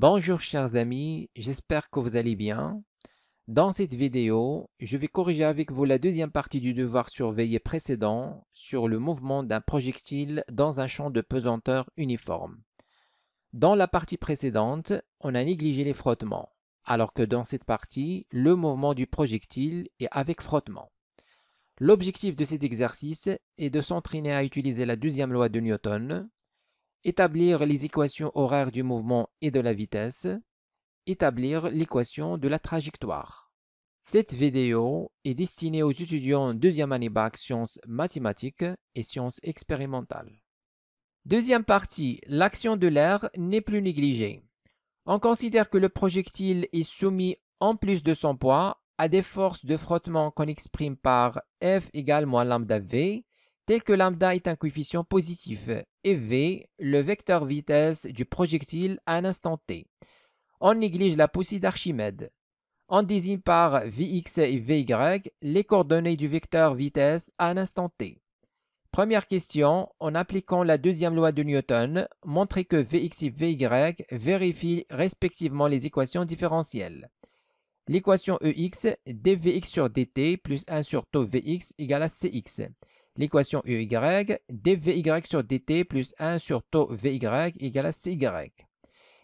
Bonjour chers amis, j'espère que vous allez bien. Dans cette vidéo, je vais corriger avec vous la deuxième partie du devoir surveillé précédent sur le mouvement d'un projectile dans un champ de pesanteur uniforme. Dans la partie précédente, on a négligé les frottements, alors que dans cette partie, le mouvement du projectile est avec frottement. L'objectif de cet exercice est de s'entraîner à utiliser la deuxième loi de Newton, établir les équations horaires du mouvement et de la vitesse, établir l'équation de la trajectoire. Cette vidéo est destinée aux étudiants deuxième année bac sciences mathématiques et sciences expérimentales. Deuxième partie, l'action de l'air n'est plus négligée. On considère que le projectile est soumis en plus de son poids à des forces de frottement qu'on exprime par F égale moins lambda V tel que lambda est un coefficient positif, et v, le vecteur vitesse du projectile à un instant t. On néglige la poussée d'Archimède. On désigne par vx et vy les coordonnées du vecteur vitesse à un instant t. Première question, en appliquant la deuxième loi de Newton, montrez que Vx et Vy vérifient respectivement les équations différentielles. L'équation Ex dvx sur dt plus 1 sur tau Vx égale à Cx l'équation EY, dVy sur dt plus 1 sur taux VY égale à CY.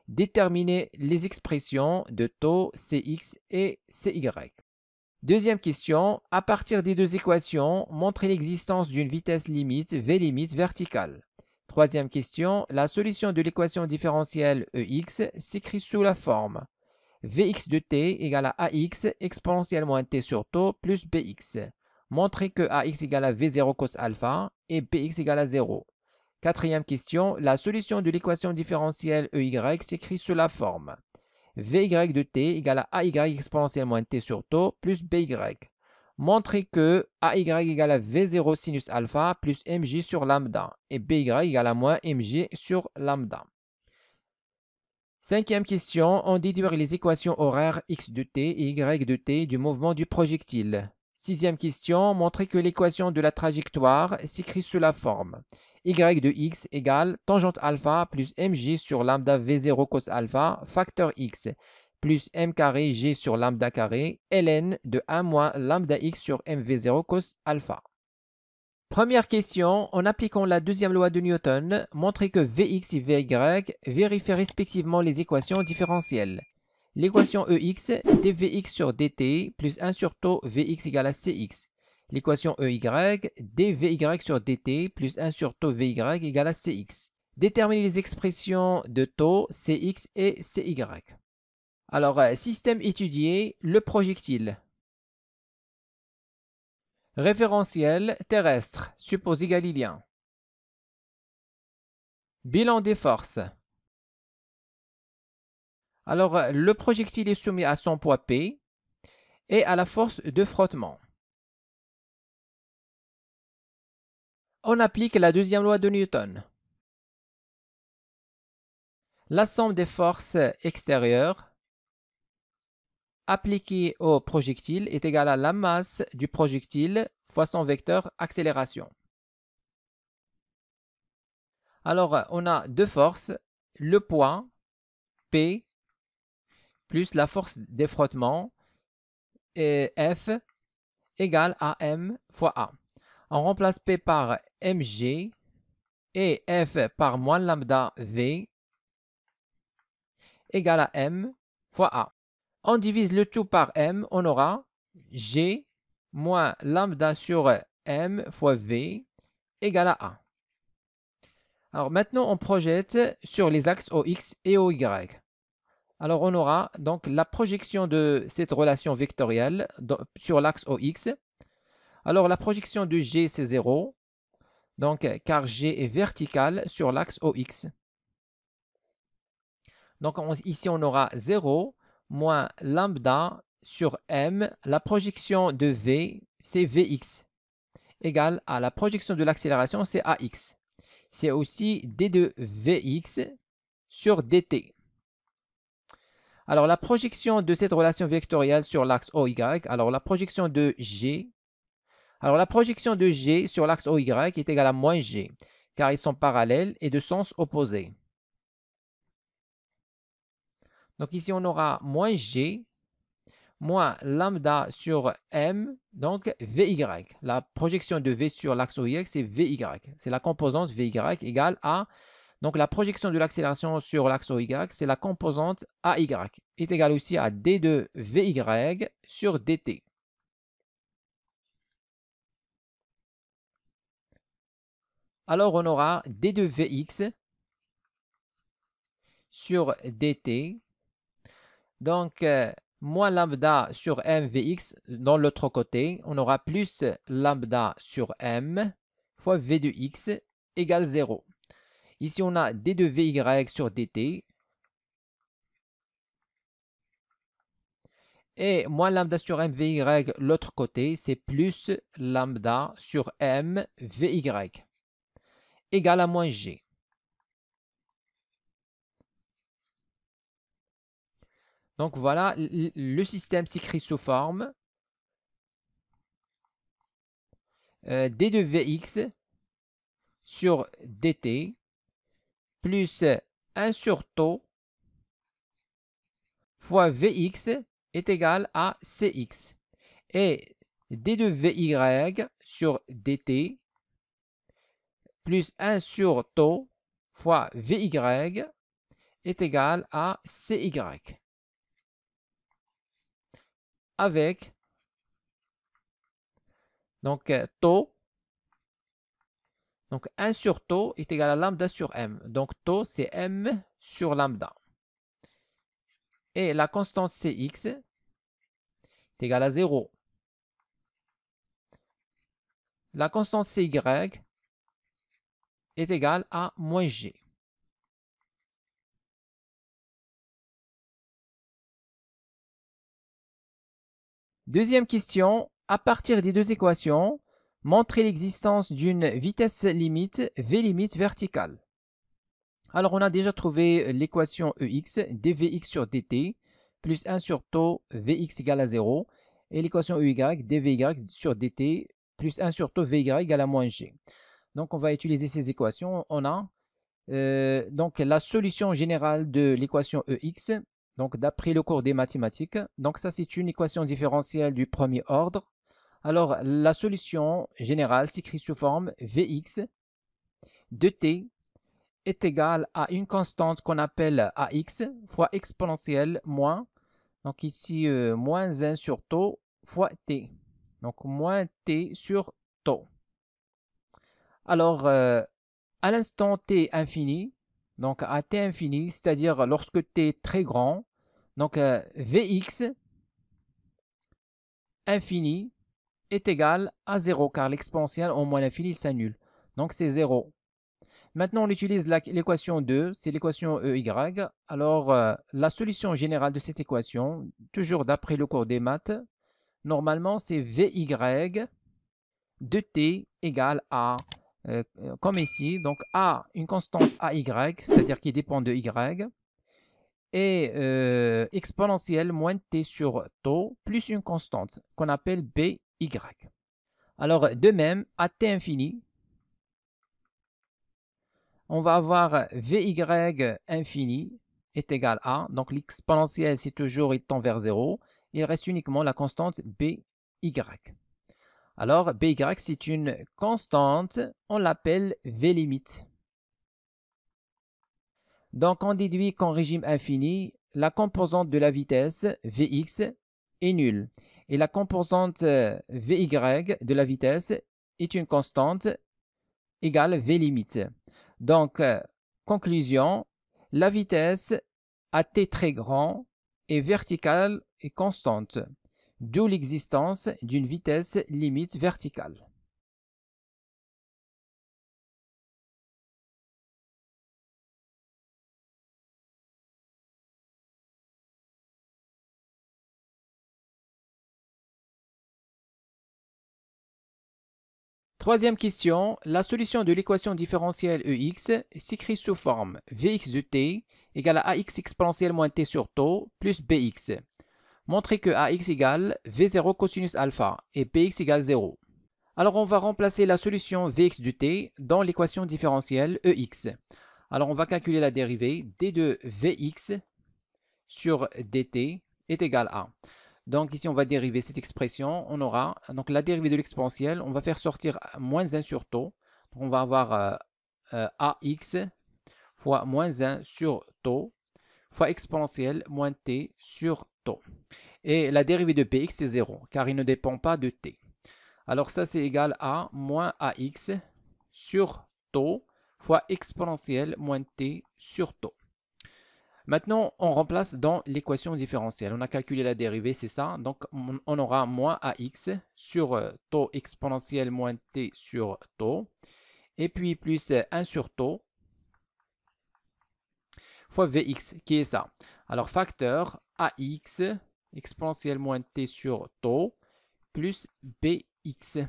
Déterminer les expressions de taux CX et CY. Deuxième question, à partir des deux équations, montrer l'existence d'une vitesse limite V limite verticale. Troisième question, la solution de l'équation différentielle EX s'écrit sous la forme Vx de t égale à Ax exponentielle moins t sur taux plus Bx. Montrez que ax égale à v0 cos alpha et bx égale à 0. Quatrième question, la solution de l'équation différentielle EY s'écrit sous la forme Vy de t égale à AY exponentielle moins t sur taux plus BY. Montrez que AY égale à V0 sinus alpha plus MJ sur lambda et BY égale à moins MJ sur lambda. Cinquième question, on déduire les équations horaires x de t et y de t du mouvement du projectile. Sixième question, montrer que l'équation de la trajectoire s'écrit sous la forme y de x égale tangente alpha plus mg sur lambda v0 cos alpha facteur x plus m carré g sur lambda carré ln de 1 moins lambda x sur mv0 cos alpha. Première question, en appliquant la deuxième loi de Newton, montrez que Vx et Vy vérifient respectivement les équations différentielles. L'équation EX, dvx sur dt plus 1 sur taux vx égale à cx. L'équation EY, dvy sur dt plus 1 sur taux vy égale à cx. Déterminer les expressions de taux cx et cy. Alors, euh, système étudié, le projectile. Référentiel terrestre, supposé galilien. Bilan des forces. Alors, euh, le projectile est soumis à son poids P et à la force de frottement. On applique la deuxième loi de Newton. La somme des forces extérieures appliquées au projectile est égale à la masse du projectile fois son vecteur accélération. Alors, euh, on a deux forces, le poids P plus la force des frottements F égale à M fois A. On remplace P par mg et F par moins lambda V égale à M fois A. On divise le tout par M, on aura G moins lambda sur M fois V égale à A. Alors maintenant, on projette sur les axes OX et OY. Alors on aura donc la projection de cette relation vectorielle sur l'axe OX. Alors la projection de G c'est 0, donc car G est vertical sur l'axe OX. Donc ici on aura 0 moins lambda sur M, la projection de V c'est Vx égale à la projection de l'accélération c'est Ax. C'est aussi d de Vx sur dt. Alors, la projection de cette relation vectorielle sur l'axe OY, alors la projection de G, alors la projection de G sur l'axe OY est égale à moins G, car ils sont parallèles et de sens opposé. Donc ici, on aura moins G moins lambda sur M, donc VY. La projection de V sur l'axe OY, c'est VY. C'est la composante VY égale à donc la projection de l'accélération sur l'axe OY, c'est la composante AY est égale aussi à D2 VY sur DT. Alors on aura D2 VX sur DT. Donc euh, moins lambda sur MVX dans l'autre côté, on aura plus lambda sur M fois V 2 X égale 0. Ici, on a d de Vy sur dt. Et moins lambda sur m Vy, l'autre côté, c'est plus lambda sur m Vy. Égal à moins g. Donc voilà, le système s'écrit sous forme euh, d 2 Vx sur dt plus 1 sur Tau, fois Vx est égal à Cx. Et d 2 Vy sur dt plus 1 sur Tau, fois Vy est égal à Cy. Avec donc taux donc 1 sur taux est égal à lambda sur m. Donc taux, c'est m sur lambda. Et la constante Cx est égale à 0. La constante Cy est égale à moins g. Deuxième question, à partir des deux équations, montrer l'existence d'une vitesse limite V limite verticale. Alors on a déjà trouvé euh, l'équation EX, dVx sur dt, plus 1 sur taux Vx égale à 0, et l'équation EY, dVy sur dt, plus 1 sur tau, Vy égale à moins g. Donc on va utiliser ces équations. On a euh, donc la solution générale de l'équation EX, donc d'après le cours des mathématiques. Donc ça c'est une équation différentielle du premier ordre alors, la solution générale s'écrit sous forme Vx de t est égal à une constante qu'on appelle ax fois exponentielle moins, donc ici euh, moins 1 sur taux fois t, donc moins t sur taux. Alors, euh, à l'instant t infini, donc à t infini, c'est-à-dire lorsque t est très grand, donc euh, vx infini est égal à 0 car l'exponentielle en moins l'infini s'annule. Donc c'est 0. Maintenant, on utilise l'équation 2, c'est l'équation EY. Alors, euh, la solution générale de cette équation, toujours d'après le cours des maths, normalement, c'est VY de t égale à, euh, euh, comme ici, donc A, une constante AY, c'est-à-dire qui dépend de Y, et exponentielle moins T sur Tau, plus une constante qu'on appelle B y. Alors, de même, à t infini, on va avoir vy infini est égal à, donc l'exponentielle, c'est toujours, étant vers 0, il reste uniquement la constante by. Alors, by, c'est une constante, on l'appelle v limite. Donc, on déduit qu'en régime infini, la composante de la vitesse vx est nulle et la composante euh, Vy de la vitesse est une constante égale V limite. Donc, euh, conclusion, la vitesse à t très grand est verticale et constante, d'où l'existence d'une vitesse limite verticale. Troisième question, la solution de l'équation différentielle EX s'écrit sous forme Vx de t égale à ax exponentielle moins t sur taux plus bx. Montrez que ax égale v0 cosinus alpha et bx égale 0. Alors on va remplacer la solution Vx de t dans l'équation différentielle EX. Alors on va calculer la dérivée d de Vx sur dt est égale à. Donc ici, on va dériver cette expression. On aura donc la dérivée de l'exponentielle. On va faire sortir moins 1 sur taux. Donc on va avoir euh, euh, ax fois moins 1 sur taux fois exponentielle moins t sur taux. Et la dérivée de px, est 0, car il ne dépend pas de t. Alors ça, c'est égal à moins ax sur taux fois exponentielle moins t sur taux. Maintenant, on remplace dans l'équation différentielle. On a calculé la dérivée, c'est ça. Donc, on aura moins ax sur euh, taux exponentiel moins t sur taux. Et puis, plus 1 euh, sur taux fois vx, qui est ça. Alors, facteur ax exponentielle moins t sur taux plus bx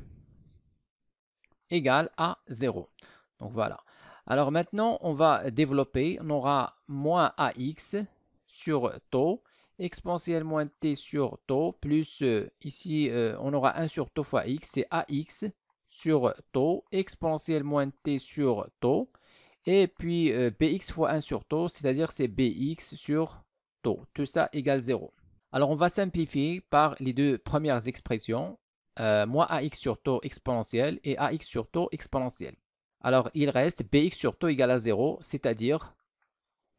égale à 0. Donc, voilà. Alors maintenant, on va développer, on aura moins ax sur taux, exponentielle moins t sur taux, plus euh, ici, euh, on aura 1 sur taux fois x, c'est ax sur taux, exponentielle moins t sur taux, et puis euh, bx fois 1 sur taux, c'est-à-dire c'est bx sur taux. Tout ça égale 0. Alors on va simplifier par les deux premières expressions, moins ax sur taux exponentielle et ax sur taux exponentielle. Alors, il reste bx sur taux égal à 0, c'est-à-dire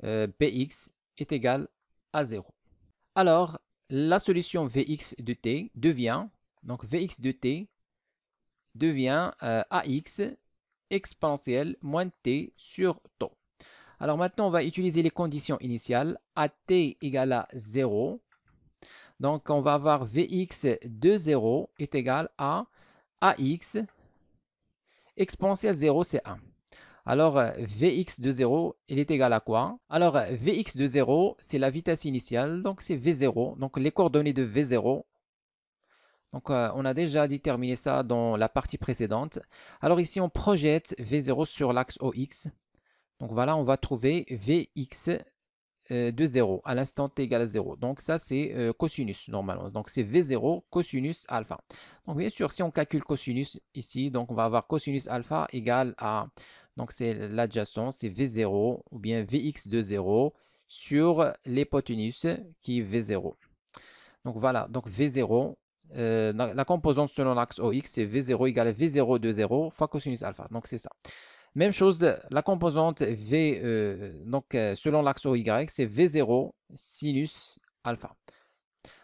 euh, bx est égal à 0. Alors, la solution vx de t devient, donc vx de t devient euh, ax exponentielle moins t sur taux. Alors maintenant, on va utiliser les conditions initiales. t égal à 0. Donc, on va avoir vx de 0 est égal à ax exponentielle 0, c'est 1. Alors, euh, Vx de 0, il est égal à quoi Alors, euh, Vx de 0, c'est la vitesse initiale, donc c'est V0. Donc, les coordonnées de V0, donc euh, on a déjà déterminé ça dans la partie précédente. Alors ici, on projette V0 sur l'axe OX. Donc voilà, on va trouver Vx euh, de 0 à l'instant t égale à 0. Donc ça, c'est euh, cosinus normalement. Donc c'est V0 cosinus alpha. Donc bien sûr, si on calcule cosinus ici, donc on va avoir cosinus alpha égale à, donc c'est l'adjacent, c'est V0 ou bien Vx de 0 sur l'hypoténuse qui est V0. Donc voilà, donc V0, euh, la, composante selon l'axe OX, c'est V0 égale V0 de 0 fois cosinus alpha. Donc c'est ça. Même chose, euh, la composante V, euh, donc euh, selon l'axe Y, c'est V0 sinus alpha.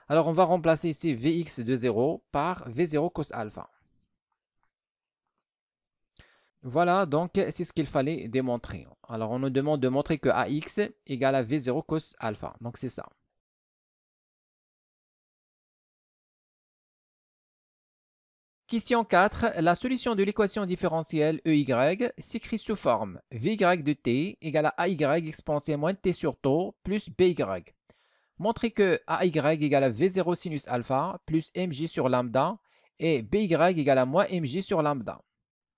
Alors, on va remplacer ici Vx de 0 par V0 cos alpha. Voilà, donc c'est ce qu'il fallait démontrer. Alors, on nous demande de montrer que Ax égale à V0 cos alpha. Donc, c'est ça. Question 4. La solution de l'équation différentielle EY s'écrit sous forme Vy de t égale à AY expansée moins t sur taux plus BY. Montrez que AY égale à V0 sinus alpha plus mj sur lambda et BY égale à moins mj sur lambda.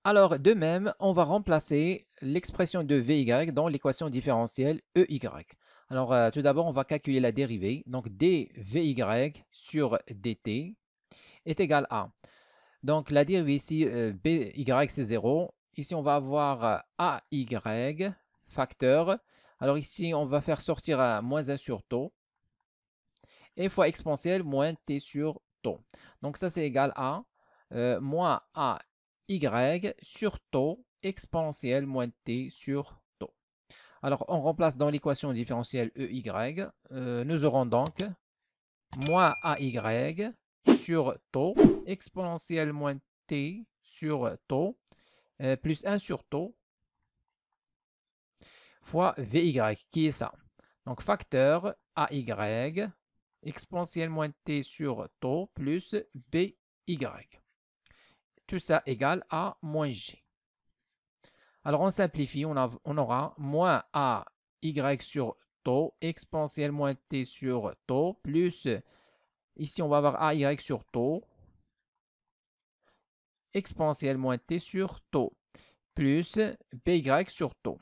Alors de même, on va remplacer l'expression de VY dans l'équation différentielle EY. Alors euh, tout d'abord, on va calculer la dérivée. Donc dVY sur dt est égal à donc, la dérive ici, B, by c'est 0. Ici, on va avoir euh, AY facteur. Alors ici, on va faire sortir euh, moins 1 sur taux. Et fois exponentielle, moins t sur taux. Donc ça, c'est égal à euh, moins moins AY sur taux exponentielle moins t sur taux. Alors, on remplace dans l'équation différentielle EY. Y. nous aurons donc moins AY sur taux exponentielle moins t sur taux euh, plus 1 sur taux fois vy, qui est ça. Donc facteur AY exponentielle moins t sur taux plus by. Tout ça égale à moins g. Alors on simplifie, on, aura moins AY sur taux exponentielle moins t sur taux plus Ici, on va avoir AY sur taux exponentielle moins t sur taux plus by sur taux.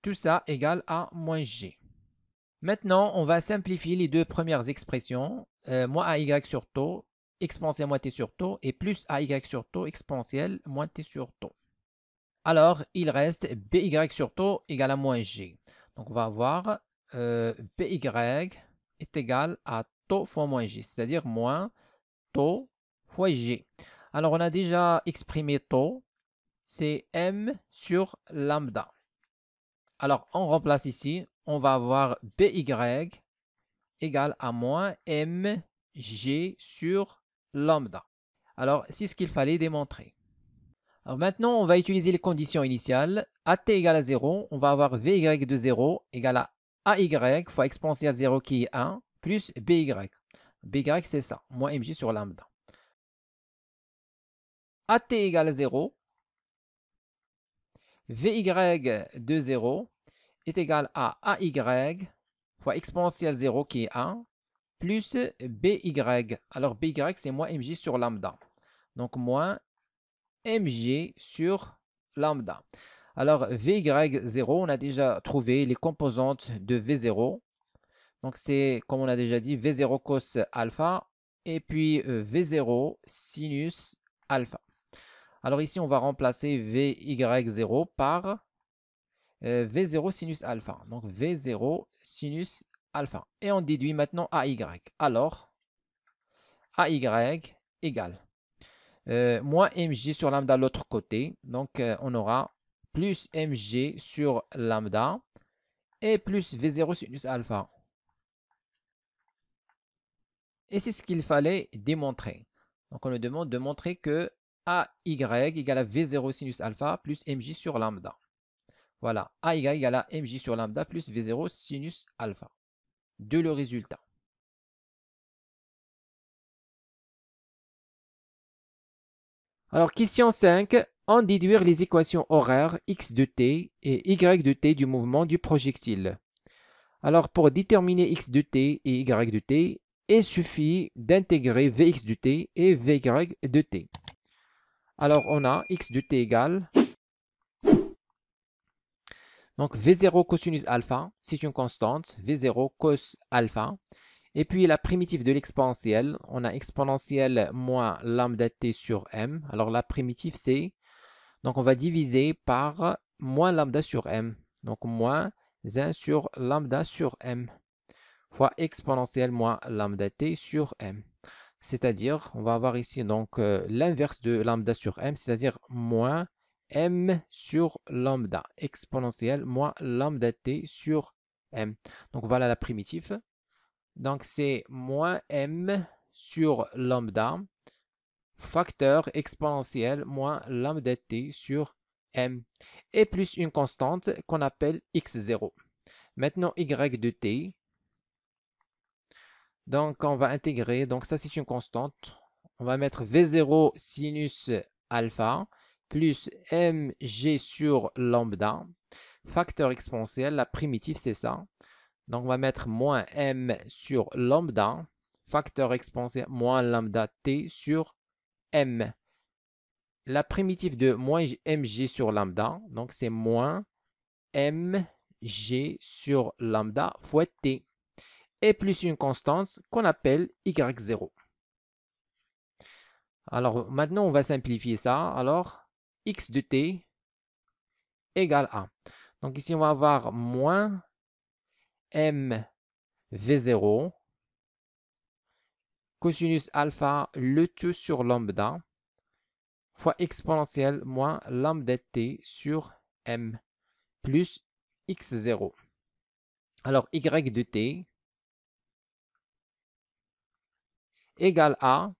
Tout ça égale à moins g. Maintenant, on va simplifier les deux premières expressions, euh, moins ay sur taux exponentielle moins t sur taux et plus ay sur taux exponentielle moins t sur taux. Alors, il reste by sur taux égale à moins g. Donc, on va avoir by euh, PY est égal à taux fois moins g, c'est-à-dire moins taux fois g. Alors, on a déjà exprimé taux, c'est M sur lambda. Alors, on remplace ici, on va avoir by égal à moins mg sur lambda. Alors, c'est ce qu'il fallait démontrer. Alors maintenant, on va utiliser les conditions initiales. AT égale à 0, on va avoir Vy de 0 égale à AY fois exponentielle à 0 qui est 1 plus BY. BY c'est ça, moins MJ sur lambda. AT égale 0. VY de 0 est égal à AY fois exponentielle 0 qui est 1 plus BY. Alors BY c'est moins MJ sur lambda. Donc moins MG sur lambda. Alors, Vy0, on a déjà trouvé les composantes de V0. Donc, c'est, comme on a déjà dit, V0 cos alpha et puis euh, V0 sinus alpha. Alors ici, on va remplacer Vy0 par euh, V0 sinus alpha. Donc, V0 sinus alpha. Et on déduit maintenant AY. Alors, AY égale euh, moins MJ sur lambda l'autre côté. Donc, on aura plus mg sur lambda et plus v0 sinus alpha. Et c'est ce qu'il fallait démontrer. Donc on nous demande de montrer que AY égale à V0 sinus alpha plus MJ sur lambda. Voilà, AY égale à Mg sur lambda plus V0 sinus alpha. De le résultat. Alors, question 5 en déduire les équations horaires x de t et y de t du mouvement du projectile. Alors pour déterminer x de t et y de t, il suffit d'intégrer vx de t et vy de t. Alors on a x de t égale donc v0 cosinus alpha, c'est une constante, v0 cos alpha. Et puis la primitive de l'exponentielle, on a exponentielle moins lambda t sur m. Alors la primitive c'est donc, on va diviser par moins lambda sur m. Donc, moins 1 sur lambda sur m fois exponentielle moins lambda t sur m. C'est-à-dire, on va avoir ici donc euh, l'inverse de lambda sur m, c'est-à-dire moins m sur lambda exponentielle moins lambda t sur m. Donc voilà la primitive. Donc c'est moins m sur lambda facteur exponentiel moins lambda t sur m, et plus une constante qu'on appelle x0. Maintenant, y de t. Donc, on va intégrer. Donc, ça, c'est une constante. On va mettre v0 sinus alpha plus mg sur lambda. Facteur exponentiel, la primitive, c'est ça. Donc, on va mettre moins m sur lambda. Facteur exponentiel moins lambda t sur m. La primitive de moins mg sur lambda, donc c'est moins mg sur lambda fois t, et plus une constante qu'on appelle y0. Alors maintenant, on va simplifier ça. Alors, x de t égale à. Donc ici, on va avoir moins mv0 cosinus alpha le tout sur lambda fois exponentielle moins lambda t sur m plus x0. Alors y de t égale à,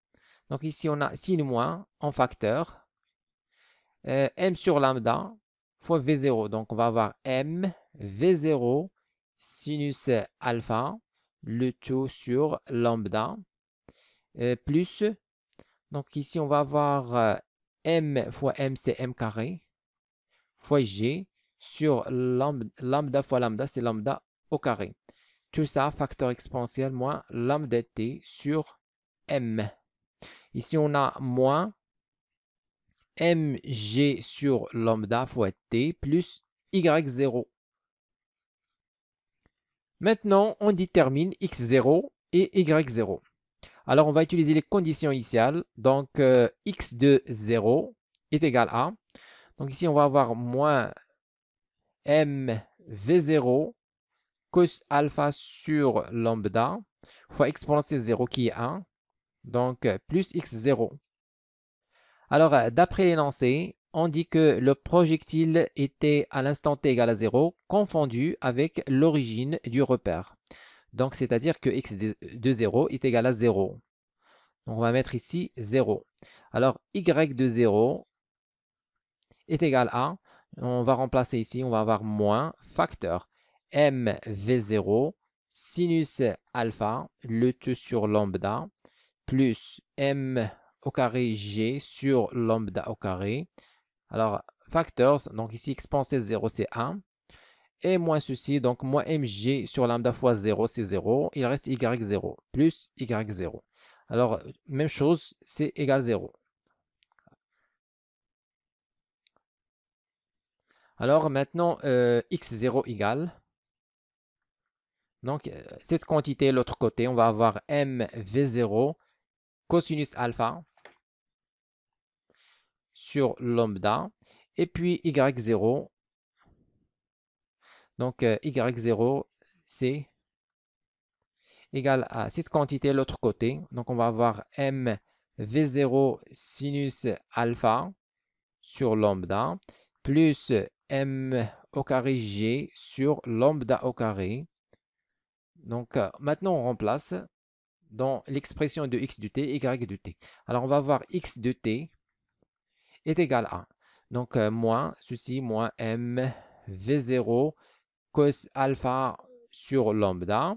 donc ici on a sin moins en facteur, euh, m sur lambda fois v0. Donc on va avoir m v0 sinus alpha le tout sur lambda euh, plus. Donc ici, on va avoir euh, m fois m, c'est m carré, fois g, sur lambda, fois lambda, c'est lambda au carré. Tout ça, facteur exponentiel moins lambda t sur m. Ici, on a moins mg sur lambda fois t plus y0. Maintenant, on détermine x0 et y0. Alors, on va utiliser les conditions initiales. Donc, euh, x de 0 est égal à... Donc ici, on va avoir moins mv0 cos alpha sur lambda fois exponentielle 0 qui est 1. Donc, euh, plus x0. Alors, euh, d'après l'énoncé, on dit que le projectile était à l'instant t égal à 0, confondu avec l'origine du repère. Donc, c'est-à-dire que x de 0 est égal à 0. Donc, on va mettre ici 0. Alors, y de 0 est égal à, on va remplacer ici, on va avoir moins facteur mv0 sinus alpha, le tout sur lambda, plus m au carré g sur lambda au carré. Alors, facteur, donc ici expansé 0, c'est 1 et moins ceci, donc moins mg sur lambda fois 0, c'est 0. Il reste y0 plus y0. Alors, même chose, c'est égal 0. Alors maintenant, euh, x0 égale. Donc, euh, cette quantité, l'autre côté, on va avoir mv0 cosinus alpha sur lambda. Et puis y0 donc, euh, y0, c'est égal à cette quantité, l'autre côté. Donc, on va avoir m v0 sinus alpha sur lambda plus m au carré g sur lambda au carré. Donc, euh, maintenant, on remplace dans l'expression de x du t, y du t. Alors, on va avoir x de t est égal à. Donc, euh, moins ceci, moins m v0 cos alpha sur lambda,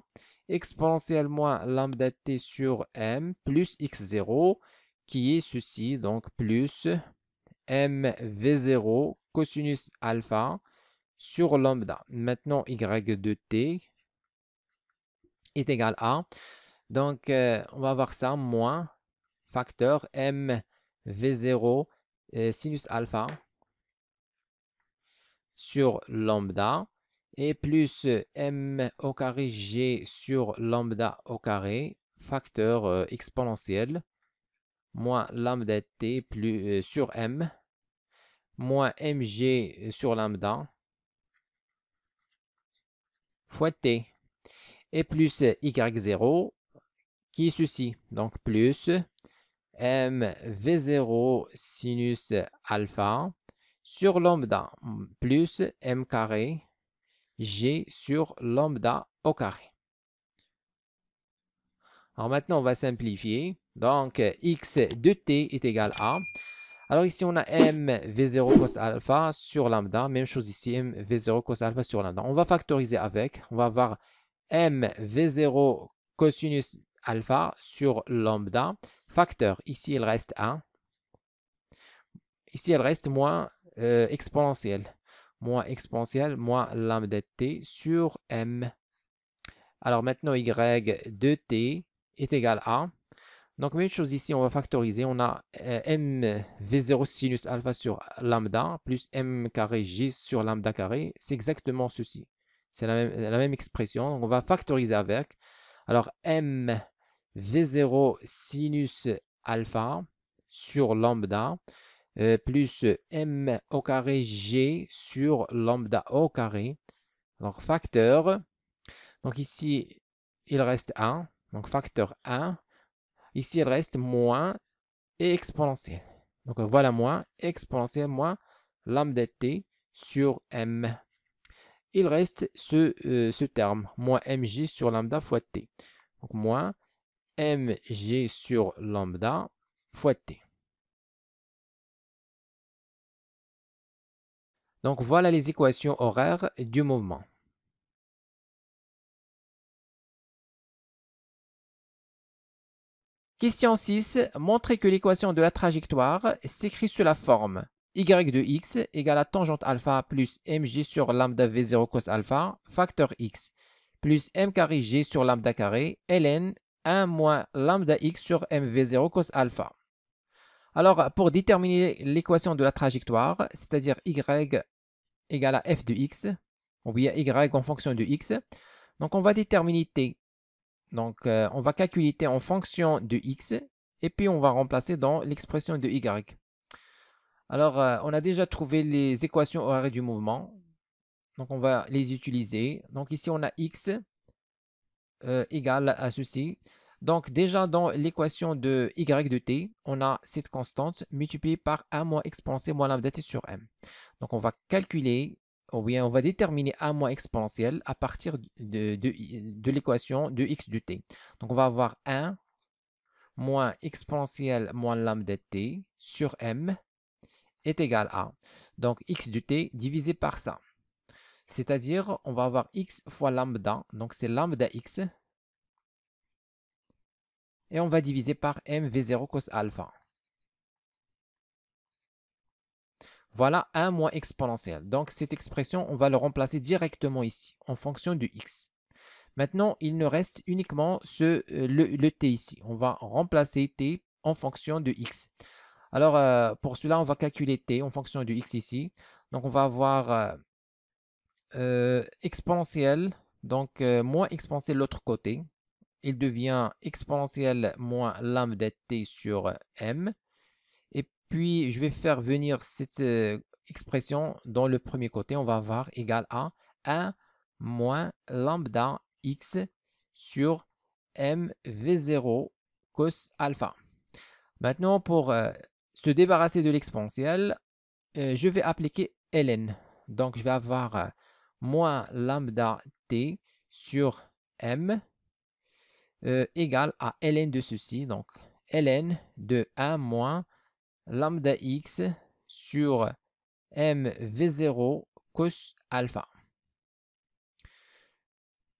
exponentielle moins lambda t sur m plus x0 qui est ceci, donc plus mv0 cosinus alpha sur lambda. Maintenant, y de t est égal à, donc euh, on va voir ça, moins facteur mv0 euh, sinus alpha sur lambda et plus euh, m au carré g sur lambda au carré, facteur euh, exponentiel, moins lambda t plus, euh, sur m, moins mg sur lambda, fois t, et plus y0, qui est ceci, donc plus mv0 sinus alpha sur lambda, plus m carré G sur lambda au carré. Alors maintenant, on va simplifier. Donc, x de t est égal à... Alors ici, on a m v0 cos alpha sur lambda. Même chose ici, m v0 cos alpha sur lambda. On va factoriser avec. On va avoir m v0 cosinus alpha sur lambda. Facteur, ici, il reste 1. Ici, il reste moins euh, exponentielle moins exponentielle moins lambda t sur m. Alors maintenant, y de t est égal à... Donc même chose ici, on va factoriser. On a euh, m v0 sinus alpha sur lambda plus m carré g sur lambda carré. C'est exactement ceci. C'est la, même, expression. Donc on va factoriser avec. Alors m v0 sinus alpha sur lambda euh, plus euh, m au carré g sur lambda au carré. Donc facteur, donc ici il reste 1, donc facteur 1. Ici il reste moins et Donc voilà moins exponentiel moins lambda t sur m. Il reste ce, euh, ce terme, moins mg sur lambda fois t. Donc moins mg sur lambda fois t. Donc voilà les équations horaires du mouvement. Question 6. Montrez que l'équation de la trajectoire s'écrit sous la forme y de x égale à tangente alpha plus mg sur lambda v0 cos alpha facteur x plus m carré g sur lambda carré ln 1 moins lambda x sur mv0 cos alpha. Alors, pour déterminer l'équation de la trajectoire, c'est-à-dire y égale à f de x, ou bien y en fonction de x. Donc on va déterminer t. Donc euh, on va calculer t en fonction de x, et puis on va remplacer dans l'expression de y. Alors euh, on a déjà trouvé les équations horaires du mouvement, donc on va les utiliser. Donc ici on a x euh, égale à ceci. Donc déjà dans l'équation de y de t, on a cette constante multipliée par a moins exponentielle moins lambda t sur m. Donc on va calculer, ou bien on va déterminer a moins exponentielle à partir de, l'équation de x de t. Donc on va avoir 1 moins exponentielle moins lambda t sur m est égal à, donc x de t divisé par ça. C'est-à-dire, on va avoir x fois lambda, donc c'est lambda x, et on va diviser par mv0 cos alpha. Voilà 1 moins exponentiel. Donc cette expression, on va le remplacer directement ici, en fonction du x. Maintenant, il ne reste uniquement ce, euh, le, t ici. On va remplacer t en fonction de x. Alors, euh, pour cela, on va calculer t en fonction du x ici. Donc, on va avoir euh, euh donc moins exponentiel de l'autre côté. Il devient exponentiel moins lambda t sur m. Puis, je vais faire venir cette euh, expression dans le premier côté. On va avoir égal à 1 moins lambda x sur m v 0 cos alpha. Maintenant, pour euh, se débarrasser de l'exponentiel, euh, je vais appliquer ln. Donc, je vais avoir moins lambda t sur m égal à ln de ceci. Donc, ln de 1 moins lambda x sur mv0 cos alpha.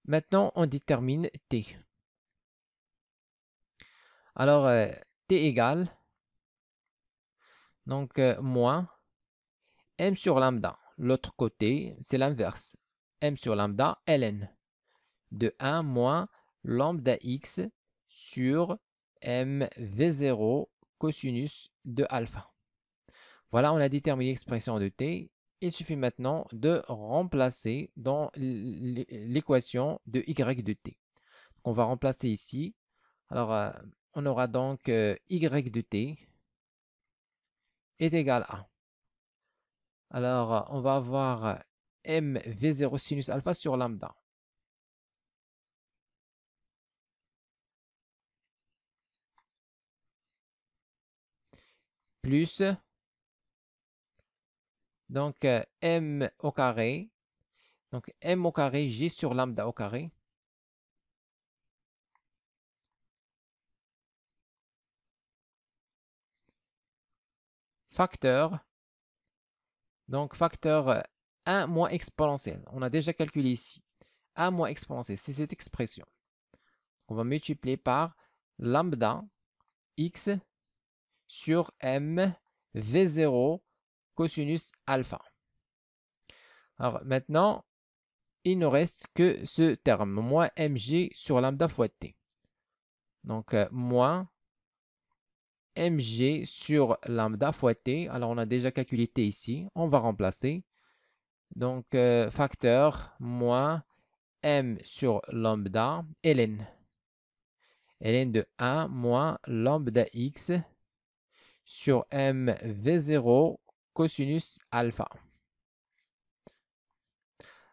Maintenant, on détermine t. Alors, euh, t égale, donc euh, moins m sur lambda. L'autre côté, c'est l'inverse. m sur lambda ln de 1 moins lambda x sur mv0 cosinus de alpha. Voilà, on a déterminé l'expression de t. Il suffit maintenant de remplacer dans l'équation de y de t. Donc on va remplacer ici. Alors, euh, on aura donc euh, y de t est égal à. Alors, on va avoir euh, mv0 sinus alpha sur lambda. plus. Donc, euh, m au carré. Donc, m au carré, g sur lambda au carré. Facteur. Donc, facteur 1 euh, moins exponentiel On a déjà calculé ici. 1 moins exponentiel c'est cette expression. On va multiplier par lambda x sur m v0 cosinus alpha. Alors maintenant, il ne reste que ce terme, moins mg sur lambda fois t. Donc euh, moins mg sur lambda fois t. Alors, on a déjà calculé t ici. On va remplacer. Donc, euh, facteur moins m sur lambda ln. ln de 1 moins lambda x sur MV0 cosinus alpha.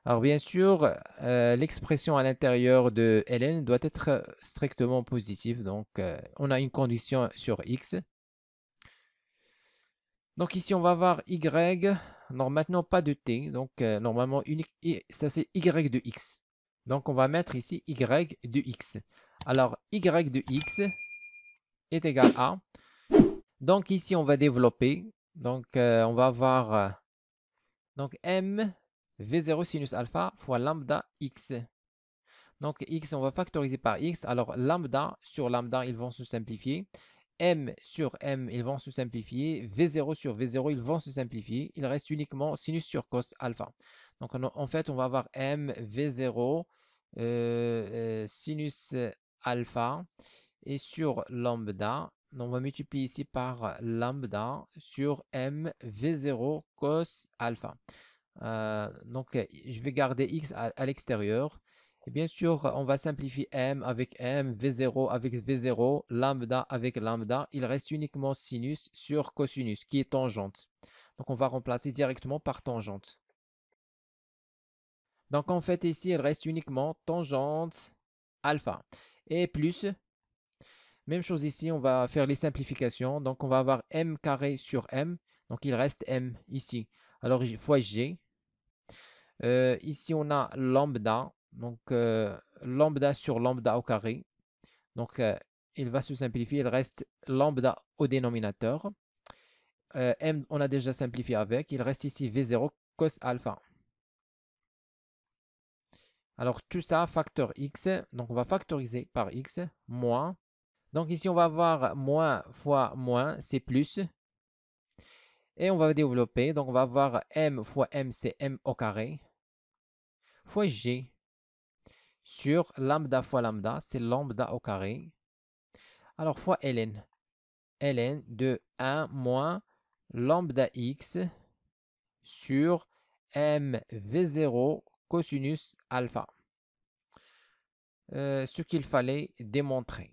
Alors bien sûr, euh, l'expression à l'intérieur de ln doit être strictement positive. Donc, euh, on a une condition sur x. Donc ici, on va avoir y. Non, maintenant, pas de t. Donc, euh, normalement, ça c'est y de x. Donc, on va mettre ici y de x. Alors, y de x est égal à donc ici, on va développer. Donc euh, on va avoir euh, donc m v0 sinus alpha fois lambda x. Donc x, on va factoriser par x. Alors lambda sur lambda, ils vont se simplifier. m sur m, ils vont se simplifier. v0 sur v0, ils vont se simplifier. Il reste uniquement sinus sur cos alpha. Donc en fait, on va avoir m v0 sin euh, sinus alpha et sur lambda on va multiplier ici par euh, lambda sur m v0 cos alpha. Euh, donc, euh, je vais garder x à, à l'extérieur. Et bien sûr, on va simplifier m avec m, v0 avec v0, lambda avec lambda. Il reste uniquement sinus sur cosinus, qui est tangente. Donc, on va remplacer directement par tangente. Donc, en fait, ici, il reste uniquement tangente alpha. Et plus, même chose ici, on va faire les simplifications. Donc, on va avoir m carré sur m. Donc, il reste m ici. Alors, fois g. Euh, ici, on a lambda. Donc, euh, lambda sur lambda au carré. Donc, euh, il va se simplifier. Il reste lambda au dénominateur. m, on a déjà simplifié avec. Il reste ici v0 cos alpha. Alors, tout ça, facteur x. Donc, on va factoriser par x moins donc ici, on va avoir moins fois moins, c'est plus. Et on va développer. Donc on va avoir m fois m, c'est m au carré. Fois g sur lambda fois lambda, c'est lambda au carré. Alors fois ln. ln de 1 moins lambda x sur m v0 cosinus alpha. Euh, ce qu'il fallait démontrer.